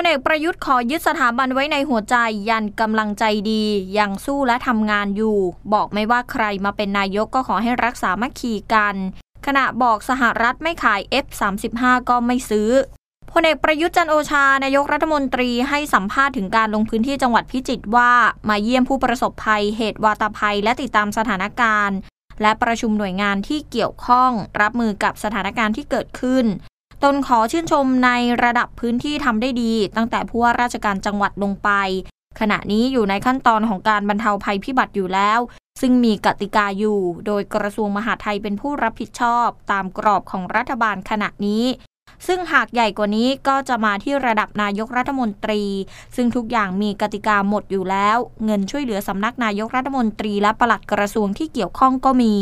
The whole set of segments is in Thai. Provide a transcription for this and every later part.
พลเอกประยุทธ์ขอยึดสถาบันไว้ในหัวใจยันกำลังใจดี ยังสู้และทำงานอยู่ บอกไม่ว่าใครมาเป็นนายกก็ขอให้รักษามัคคีกัน ขณะบอกสหรัฐไม่ขาย F35 ก็ไม่ซื้อพลเอกประยุทธ์จันโอชา นายกรัฐมนตรีให้สัมภาษณ์ถึงการลงพื้นที่จังหวัดพิจิตรว่ามาเยี่ยมผู้ประสบภัยเหตุวาตภัยและติดตามสถานการณ์ และประชุมหน่วยงานที่เกี่ยวข้องรับมือกับสถานการณ์ที่เกิดขึ้นตนขอชื่นชมในระดับพื้นที่ทำได้ดี ตั้งแต่ผู้ว่าราชการจังหวัดลงไป ขณะนี้อยู่ในขั้นตอนของการบรรเทาภัยพิบัติอยู่แล้ว ซึ่งมีกติกาอยู่ โดยกระทรวงมหาดไทยเป็นผู้รับผิดชอบตามกรอบของรัฐบาลขณะนี้ ซึ่งหากใหญ่กว่านี้ก็จะมาที่ระดับนายกรัฐมนตรี ซึ่งทุกอย่างมีกติกาหมดอยู่แล้วเงินช่วยเหลือสำนักนายกรัฐมนตรีและปลัดกระทรวงที่เกี่ยวข้องก็มี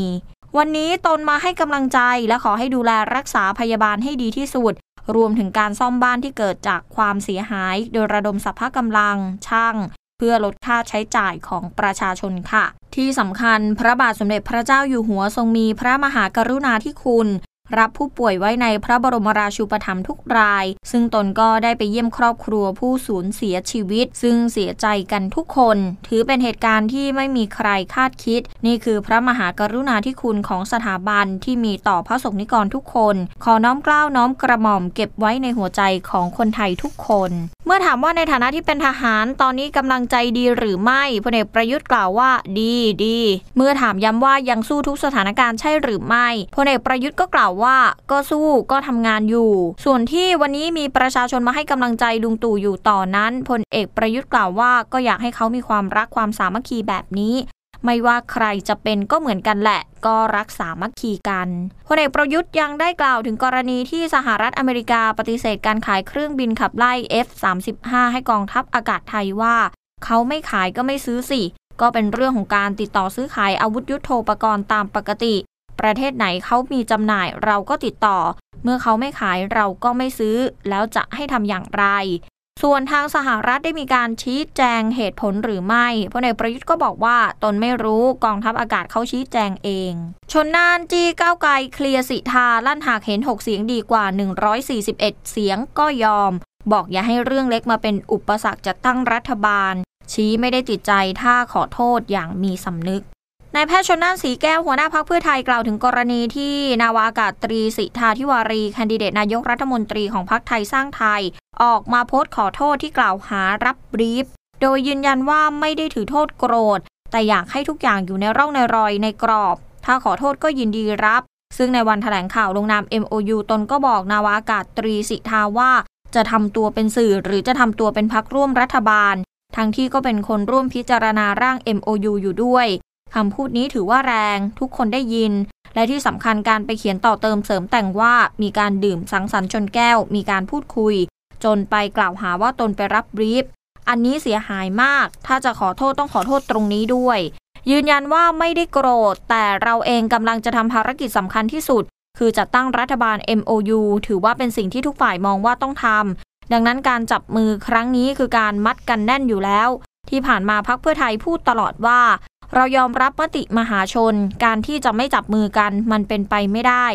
วันนี้ตนมาให้กำลังใจและขอให้ดูแลรักษาพยาบาลให้ดีที่สุด รวมถึงการซ่อมบ้านที่เกิดจากความเสียหายโดยระดมสรรพกำลังช่าง เพื่อลดค่าใช้จ่ายของประชาชนค่ะ ที่สำคัญพระบาทสมเด็จพระเจ้าอยู่หัวทรงมีพระมหากรุณาธิคุณรับผู้ป่วยไว้ในพระบรมราชูปถัมภ์ทุกราย ซึ่งตนก็ได้ไปเยี่ยมครอบครัวผู้สูญเสียชีวิต ซึ่งเสียใจกันทุกคน ถือเป็นเหตุการณ์ที่ไม่มีใครคาดคิด นี่คือพระมหากรุณาธิคุณของสถาบันที่มีต่อพระสงฆ์นิกรทุกคน ขอน้อมเกล้าน้อมกระหม่อมเก็บไว้ในหัวใจของคนไทยทุกคนเมื่อถามว่าในฐานะที่เป็นทหารตอนนี้กำลังใจดีหรือไม่พลเอกประยุทธ์กล่าวว่า ดี ดี เมื่อถามย้ำว่ายังสู้ทุกสถานการณ์ใช่หรือไม่พลเอกประยุทธ์ก็กล่าวว่า ก็สู้ก็ทำงานอยู่ ส่วนที่วันนี้มีประชาชนมาให้กำลังใจลุงตู่อยู่ต่อนั้นพลเอกประยุทธ์กล่าวว่า ก็อยากให้เขามีความรักความสามัคคีแบบนี้ไม่ว่าใครจะเป็นก็เหมือนกันแหละ ก็รักษามัคคีกันพลเอกประยุทธ์ยังได้กล่าวถึงกรณีที่สหรัฐอเมริกาปฏิเสธการขายเครื่องบินขับไล่ F-35 ให้กองทัพอากาศไทยว่า เขาไม่ขายก็ไม่ซื้อสิ ก็เป็นเรื่องของการติดต่อซื้อขายอาวุธยุโทโธปกรณ์ตามปกติ ประเทศไหนเขามีจำหน่ายเราก็ติดต่อ เมื่อเขาไม่ขายเราก็ไม่ซื้อ แล้วจะให้ทำอย่างไรส่วนทางสหรัฐได้มีการชี้แจงเหตุผลหรือไม่พลเอกประยุทธ์ก็บอกว่า ตนไม่รู้กองทัพอากาศเขาชี้แจงเอง ชนนานจีก้าวไกลเคลียร์สิทา ลั่นหากเห็น 6 เสียงดีกว่า 141 เสียงก็ยอม บอกอย่าให้เรื่องเล็กมาเป็นอุปสรรคจัดตั้งรัฐบาล ชี้ไม่ได้จิตใจถ้าขอโทษอย่างมีสำนึกนายแพทย์ชนน่านสีแก้วหัวหน้าพักเพื่อไทยกล่าวถึงกรณีที่นาวากาศตรีสิทธาธิวารีคคนดิเดตนายกรัฐมนตรีของพักไทยสร้างไทยออกมาโพสต์ขอโทษที่กล่าวหารับบรีฟโดยยืนยันว่าไม่ได้ถือโทษโกรธ แต่อยากให้ทุกอย่างอยู่ในร่องในรอยในกรอบ ถ้าขอโทษก็ยินดีรับ ซึ่งในวันถแถลงข่าวลงนาม MOU ตนก็บอกนาวากาศตรีสิทาว่า จะทำตัวเป็นสื่อหรือจะทำตัวเป็นพักร่วมรัฐบาล ทั้งที่ก็เป็นคนร่วมพิจารณาร่าง MOU อยู่ด้วย คำพูดนี้ถือว่าแรง ทุกคนได้ยิน และที่สำคัญการไปเขียนต่อเติมเสริมแต่งว่ามีการดื่มสังสรรค์ชนแก้ว มีการพูดคุยจนไปกล่าวหาว่าตนไปรับบรีฟ อันนี้เสียหายมาก ถ้าจะขอโทษต้องขอโทษตรงนี้ด้วย ยืนยันว่าไม่ได้โกรธ แต่เราเองกำลังจะทำภารกิจสำคัญที่สุด คือจัดตั้งรัฐบาล MOU ถือว่าเป็นสิ่งที่ทุกฝ่ายมองว่าต้องทำ ดังนั้นการจับมือครั้งนี้คือการมัดกันแน่นอยู่แล้ว ที่ผ่านมาพักเพื่อไทยพูดตลอดว่า เรายอมรับมติมหาชน การที่จะไม่จับมือกันมันเป็นไปไม่ได้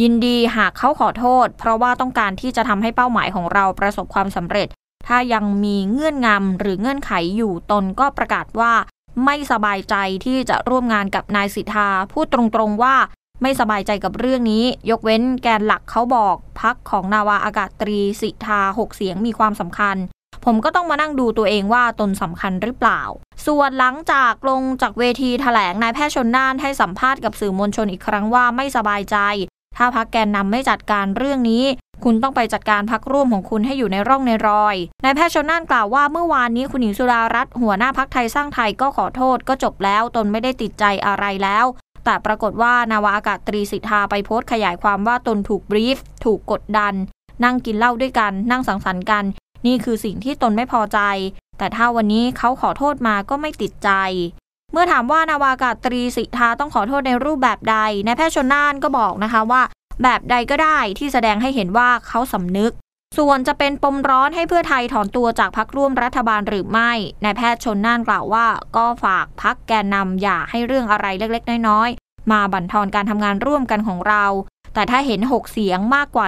ยินดีหากเขาขอโทษ เพราะว่าต้องการที่จะทำให้เป้าหมายของเราประสบความสำเร็จ ถ้ายังมีเงื่อนงำหรือเงื่อนไขอยู่ตนก็ประกาศว่า ไม่สบายใจที่จะร่วมงานกับนายสิทธา พูดตรงๆว่า ไม่สบายใจกับเรื่องนี้ ยกเว้นแกนหลักเขาบอก พักของนาวาอากาศตรีสิทธาหกเสียงมีความสำคัญ ผมก็ต้องมานั่งดูตัวเองว่าตนสำคัญหรือเปล่า ส่วนหลังจากลงจากเวทีถแถลงนายแพทย์ชนน่านให้สัมภาษณ์กับสื่อมวลชนอีกครั้งว่าไม่สบายใจถ้าพักแกนนำไม่จัดการเรื่องนี้ คุณต้องไปจัดการพักร่วมของคุณให้อยู่ในร่องในรอย นายแพทย์ชนน่านกล่าวว่าเมื่อวานนี้คุณหญิงสุดารัตน์หัวหน้าพักไทยสร้างไทยก็ขอโทษก็จบแล้วตนไม่ได้ติดใจอะไรแล้ว แต่ปรากฏว่านาวาอากาศตรีสิทธาไปโพสต์ขยายความว่าตนถูกบรีฟ ถูกกดดัน นั่งกินเหล้าด้วยกัน นั่งสังสรรค์กัน นี่คือสิ่งที่ตนไม่พอใจ แต่ถ้าวันนี้เขาขอโทษมาก็ไม่ติดใจมื่อถามว่านาวากาตรีสิทธาต้องขอโทษในรูปแบบใด นายแพทย์ชนน่านก็บอกนะคะว่า แบบใดก็ได้ที่แสดงให้เห็นว่าเขาสำนึก ส่วนจะเป็นปมร้อนให้เพื่อไทยถอนตัวจากพักร่วมรัฐบาลหรือไม่ นายแพทย์ชนน่านกล่าวว่า ก็ฝากพักแกนนำอย่าให้เรื่องอะไรเล็กๆน้อยๆ มาบั่นทอนการทำงานร่วมกันของเรา แต่ถ้าเห็น 6 เสียงมากกว่า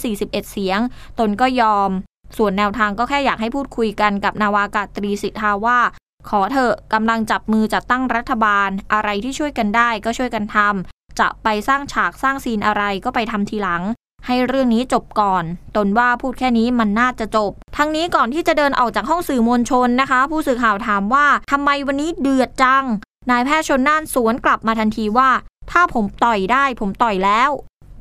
141 เสียง ตนก็ยอม ส่วนแนวทางก็แค่อยากให้พูดคุยกันกับนาวากาตรีสิทธาว่าขอเถอะกำลังจับมือจัดตั้งรัฐบาลอะไรที่ช่วยกันได้ก็ช่วยกันทำจะไปสร้างฉากสร้างซีนอะไรก็ไปทำทีหลังให้เรื่องนี้จบก่อน ตนว่าพูดแค่นี้มันน่าจะจบ ทั้งนี้ก่อนที่จะเดินออกจากห้องสื่อมวลชนนะคะ ผู้สื่อข่าวถามว่าทำไมวันนี้เดือดจัง นายแพทย์ชนน่านสวนกลับมาทันทีว่า ถ้าผมต่อยได้ ผมต่อยแล้ว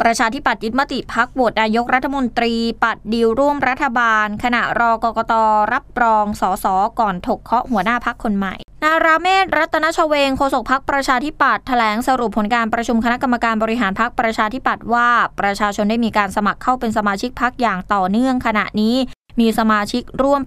ประชาธิปัตย์ยึดมติพักโหวตนายกรัฐมนตรี ปัดดีลร่วมรัฐบาล ขณะรอกกตรับรองสสก่อนถกเคาะหัวหน้าพักคนใหม่นาราเมศรัตนชเวงโฆษกพักประชาธิปัตย์แถลงสรุปผลการประชุมคณะกรรมการบริหารพักประชาธิปัตย์ว่าประชาชนได้มีการสมัครเข้าเป็นสมาชิกพักอย่างต่อเนื่องขณะนี้มีสมาชิกร่วม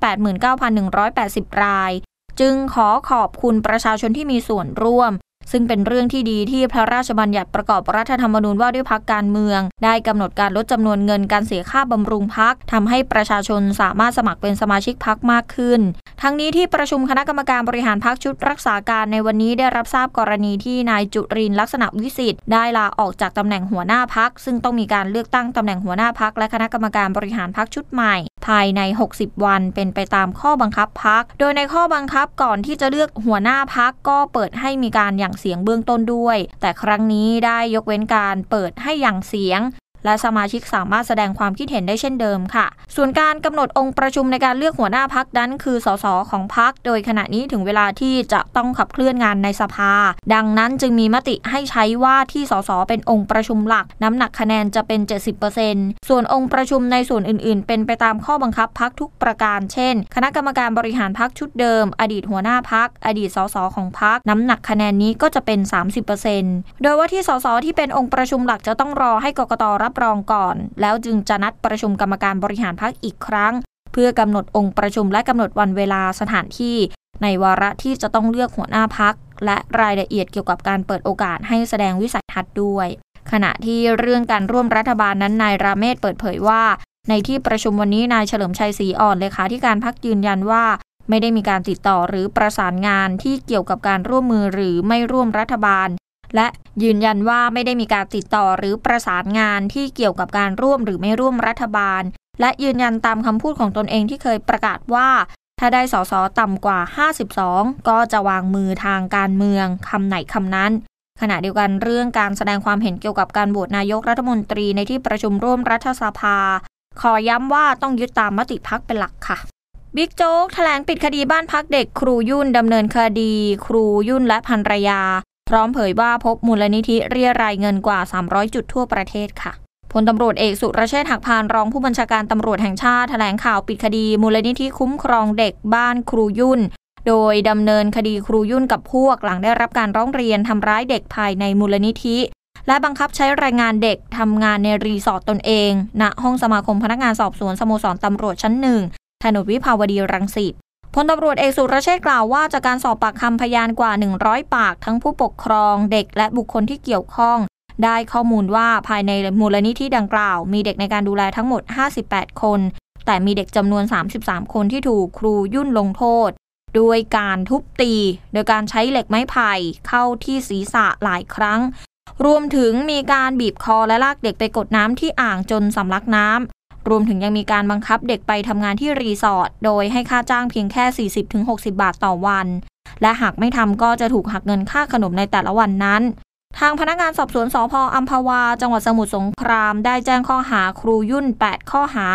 89,180 ราย จึงขอขอบคุณประชาชนที่มีส่วนร่วมซึ่งเป็นเรื่องที่ดีที่พระราชบัญญัติประกอบรัฐธรรมนูญว่าด้วยพักการเมือง ได้กำหนดการลดจำนวนเงินการเสียค่าบำรุงพักทำให้ประชาชนสามารถสมัครเป็นสมาชิกพักมากขึ้น ทั้งนี้ที่ประชุมคณะกรรมการบริหารพักชุดรักษาการในวันนี้ได้รับทราบกรณีที่นายจุรินลักษณะวิสิทธิ์ได้ลาออกจากตำแหน่งหัวหน้าพักซึ่งต้องมีการเลือกตั้งตำแหน่งหัวหน้าพักและคณะกรรมการบริหารพักชุดใหม่ภายใน 60 วันเป็นไปตามข้อบังคับพัก โดยในข้อบังคับก่อนที่จะเลือกหัวหน้าพักก็เปิดให้มีการหยั่งเสียงเบื้องต้นด้วย แต่ครั้งนี้ได้ยกเว้นการเปิดให้หยั่งเสียงและสมาชิกสามารถแสดงความคิดเห็นได้เช่นเดิมค่ะ ส่วนการกำหนดองค์ประชุมในการเลือกหัวหน้าพักนั้นคือสสของพักโดยขณะนี้ถึงเวลาที่จะต้องขับเคลื่อนงานในสภา ดังนั้นจึงมีมติให้ใช้ว่าที่สสเป็นองค์ประชุมหลัก น้ำหนักคะแนนจะเป็น 70%ส่วนองค์ประชุมในส่วนอื่น ๆ เป็นไปตามข้อบังคับพักทุกประการ เช่น คณะกรรมการบริหารพักชุดเดิม อดีตหัวหน้าพักอดีตสสของพักน้ำหนักคะแนนนี้ก็จะเป็น 30%โดยว่าที่สสที่เป็นองค์ประชุมหลักจะต้องรอให้กกตรับรับรองก่อนแล้วจึงจะนัดประชุมกรรมการบริหารพักอีกครั้ง เพื่อกำหนดองค์ประชุมและกำหนดวันเวลาสถานที่ ในวาระที่จะต้องเลือกหัวหน้าพักและรายละเอียดเกี่ยวกับการเปิดโอกาสให้แสดงวิสัยทัศน์ด้วย ขณะที่เรื่องการร่วมรัฐบาลนั้นนายราเมศเปิดเผยว่า ในที่ประชุมวันนี้นายเฉลิมชัยศรีอ่อน เลขาธิการพักยืนยันว่า ไม่ได้มีการติดต่อหรือประสานงานที่เกี่ยวกับการร่วมมือหรือไม่ร่วมรัฐบาลและยืนยันว่าไม่ได้มีการติดต่อหรือประสานงานที่เกี่ยวกับการร่วมหรือไม่ร่วมรัฐบาล และยืนยันตามคำพูดของตนเองที่เคยประกาศว่า ถ้าได้สสต่ำกว่า 52 ก็จะวางมือทางการเมืองคำไหนคำนั้น ขณะเดียวกันเรื่องการแสดงความเห็นเกี่ยวกับการโหวตนายกรัฐมนตรีในที่ประชุมร่วมรัฐสภา ขอย้ำว่าต้องยึดตามมติพักเป็นหลักค่ะบิ๊กโจ๊กแถลงปิดคดีบ้านพักเด็ก ครูยุ่นดำเนินคดี ครูยุ่นและภรรยาร้อมเผยว่าพบมูลนิธิเรียรายเงินกว่า 300 จุดทั่วประเทศค่ะพลตำรวจเอกสุรเชษฐ์หักพานรองผู้บัญชาการตำรวจแห่งชาติแถลงข่าวปิดคดีมูลนิธิคุ้มครองเด็กบ้านครูยุ่น โดยดำเนินคดีครูยุ่นกับพวกหลังได้รับการร้องเรียนทำร้ายเด็กภายในมูลนิธิ และบังคับใช้รายงานเด็กทำงานในรีสอร์ตตนเอง ณห้องสมาคมพนักงานสอบสวนสโมสรตำรวจชั้นหนึ่งถนนวิภาวดีรังสิตพลตำรวจเอกสุรเชษกล่าวว่าจากการสอบปากคำพยานกว่า 100 ปากทั้งผู้ปกครองเด็กและบุคคลที่เกี่ยวข้อง ได้ข้อมูลว่าภายในมูลนิธิดังกล่าวมีเด็กในการดูแลทั้งหมด 58 คน แต่มีเด็กจำนวน 33 คนที่ถูกครูยุ่นลงโทษ โดยการทุบตี โดยการใช้เหล็กไม้ไผ่เข้าที่ศีรษะหลายครั้ง รวมถึงมีการบีบคอและลากเด็กไปกดน้ำที่อ่างจนสำลักน้ำรวมถึงยังมีการบังคับเด็กไปทำงานที่รีสอร์ทโดยให้ค่าจ้างเพียงแค่ 40-60 บาทต่อวัน และหากไม่ทำก็จะถูกหักเงินค่าขนมในแต่ละวันนั้น ทางพนักงานสอบสวนสพอัมพวา จังหวัดสมุทรสงคราม ได้แจ้งข้อหาครูยุ่น 8 ข้อหา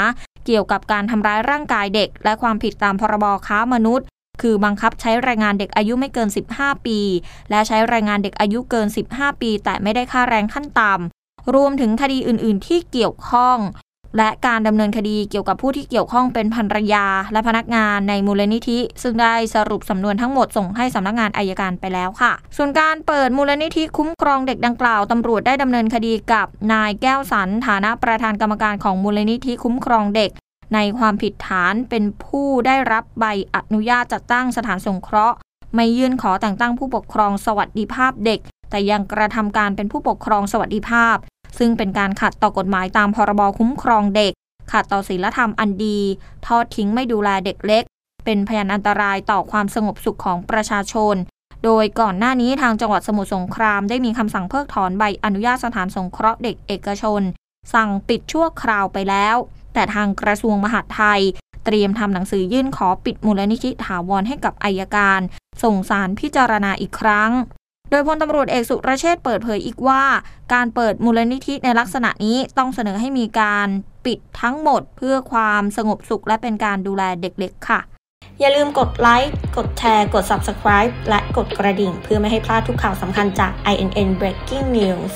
เกี่ยวกับการทำร้ายร่างกายเด็ก และความผิดตามพรบค้ามนุษย์ คือบังคับใช้แรงงานเด็กอายุไม่เกิน 15 ปี และใช้แรงงานเด็กอายุเกิน 15 ปี แต่ไม่ได้ค่าแรงขั้นต่ำรวมถึงคดีอื่น ๆ ที่เกี่ยวข้องและการดำเนินคดีเกี่ยวกับผู้ที่เกี่ยวข้องเป็นภรรยา และพนักงานในมูลนิธิซึ่งได้สรุปสำนวนทั้งหมดส่งให้สำนักงานอายการไปแล้วค่ะ ส่วนการเปิดมูลนิธิคุ้มครองเด็กดังกล่าวตำรวจได้ดำเนินคดีกับนายแก้วสันฐานะประธานกรรมการของมูลนิธิคุ้มครองเด็ก ในความผิดฐานเป็นผู้ได้รับใบอนุญาตจัดตั้งสถานสงเคราะห์ไม่ยื่นขอแต่งตั้งผู้ปกครองสวัสดิภาพเด็ก แต่ยังกระทำการเป็นผู้ปกครองสวัสดิภาพซึ่งเป็นการขัดต่อกฎหมายตามพรบคุ้มครองเด็ก ขัดต่อศีลธรรมอันดี ทอดทิ้งไม่ดูแลเด็กเล็ก เป็นพยานอันตรายต่อความสงบสุขของประชาชน โดยก่อนหน้านี้ทางจังหวัดสมุทรสงครามได้มีคำสั่งเพิกถอนใบอนุญาตสถานสงเคราะห์เด็กเอกชน สั่งปิดชั่วคราวไปแล้ว แต่ทางกระทรวงมหาดไทย เตรียมทำหนังสือยื่นขอปิดมูลนิธิถาวรให้กับอายการ ส่งสารพิจารณาอีกครั้งโดยพลตำรวจเอกสุรเชษเปิดเผยอีกว่า การเปิดมูลนิธิในลักษณะนี้ต้องเสนอให้มีการปิดทั้งหมดเพื่อความสงบสุขและเป็นการดูแลเด็กๆค่ะ อย่าลืมกดไลค์ กดแชร์ กด Subscribe และกดกระดิ่ง เพื่อไม่ให้พลาดทุกข่าวสำคัญจาก INN Breaking News